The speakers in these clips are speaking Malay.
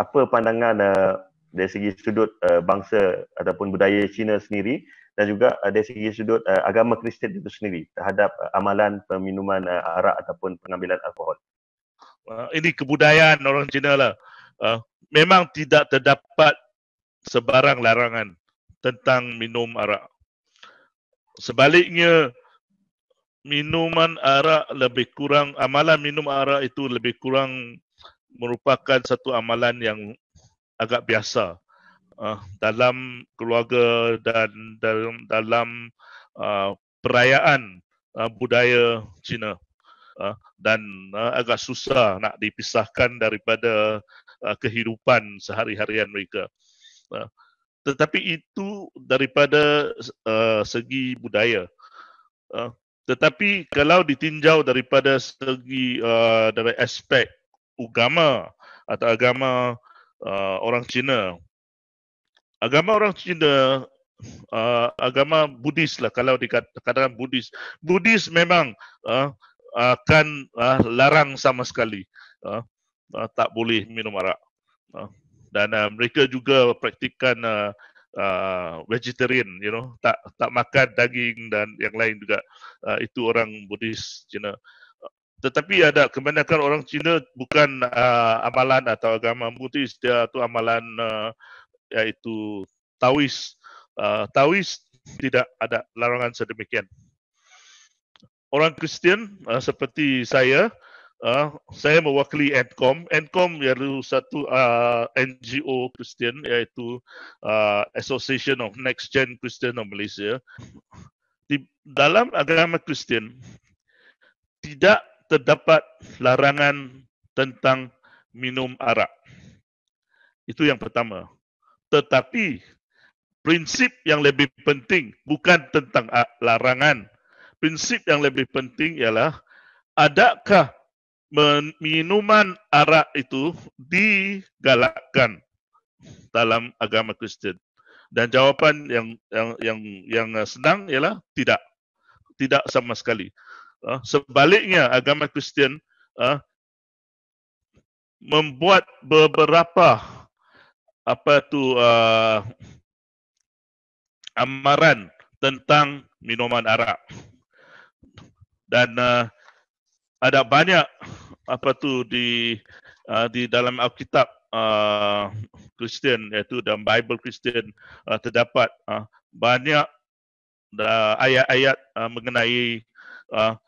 apa pandangan uh, dari segi sudut uh, bangsa ataupun budaya Cina sendiri dan juga uh, dari segi sudut uh, agama Kristian itu sendiri terhadap uh, amalan peminuman uh, arak ataupun pengambilan alkohol. Uh, ini kebudayaan orang Cina lah. Uh, memang tidak terdapat sebarang larangan tentang minum arak. Sebaliknya minuman arak lebih kurang amalan minum arak itu lebih kurang merupakan satu amalan yang agak biasa uh, dalam keluarga dan dalam dalam uh, perayaan uh, budaya Cina uh, dan uh, agak susah nak dipisahkan daripada uh, kehidupan sehari-harian mereka uh, tetapi itu daripada uh, segi budaya uh, tetapi kalau ditinjau daripada segi uh, dari aspek agama atau agama uh, orang Cina. Agama orang Cina, uh, agama Buddhis lah kalau dikatakan Buddhis. Buddhis memang uh, akan uh, larang sama sekali. Uh, uh, tak boleh minum arak. Uh, dan uh, mereka juga praktikan uh, uh, vegetarian, you know, tak tak makan daging dan yang lain juga. Uh, itu orang Buddhis Cina tetapi ada kebanyakan orang Cina bukan uh, amalan atau agama Buddhis dia tu amalan uh, iaitu Taois. Uh, Taois tidak ada larangan sedemikian. Orang Kristian uh, seperti saya uh, saya mewakili Encom. Encom ialah satu uh, NGO Kristian iaitu uh, Association of Next Gen Christian of Malaysia. Di dalam agama Kristian tidak terdapat larangan tentang minum arak. Itu yang pertama. Tetapi prinsip yang lebih penting bukan tentang ah, larangan. Prinsip yang lebih penting ialah adakah minuman arak itu digalakkan dalam agama Kristen? Dan jawapan yang yang yang yang senang ialah tidak. Tidak sama sekali uh, sebaliknya agama Kristian uh, membuat beberapa apa tu uh, amaran tentang minuman arak dan uh, ada banyak apa tu di uh, di dalam Alkitab uh, Kristian iaitu dalam Bible Kristian uh, terdapat uh, banyak uh, ayat-ayat uh, mengenai uh,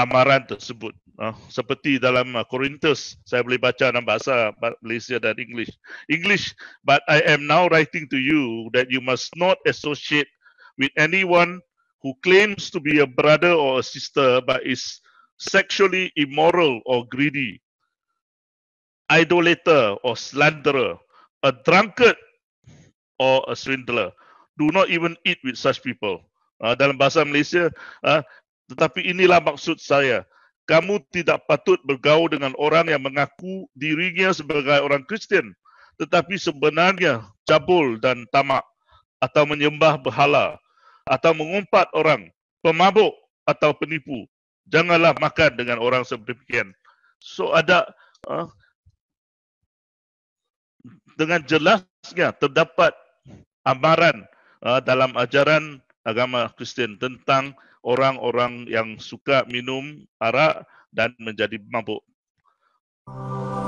amaran tersebut. Uh, seperti dalam uh, Korintus, saya boleh baca dalam bahasa Malaysia dan English. English, but I am now writing to you that you must not associate with anyone who claims to be a brother or a sister but is sexually immoral or greedy, idolater or slanderer, a drunkard or a swindler. Do not even eat with such people. Uh, dalam bahasa Malaysia, uh, tetapi inilah maksud saya. Kamu tidak patut bergaul dengan orang yang mengaku dirinya sebagai orang Kristian. Tetapi sebenarnya cabul dan tamak atau menyembah berhala atau mengumpat orang, pemabuk atau penipu. Janganlah makan dengan orang seperti sedemikian. So ada uh, dengan jelasnya terdapat amaran uh, dalam ajaran agama Kristen tentang orang-orang yang suka minum arak dan menjadi mabuk. Oh.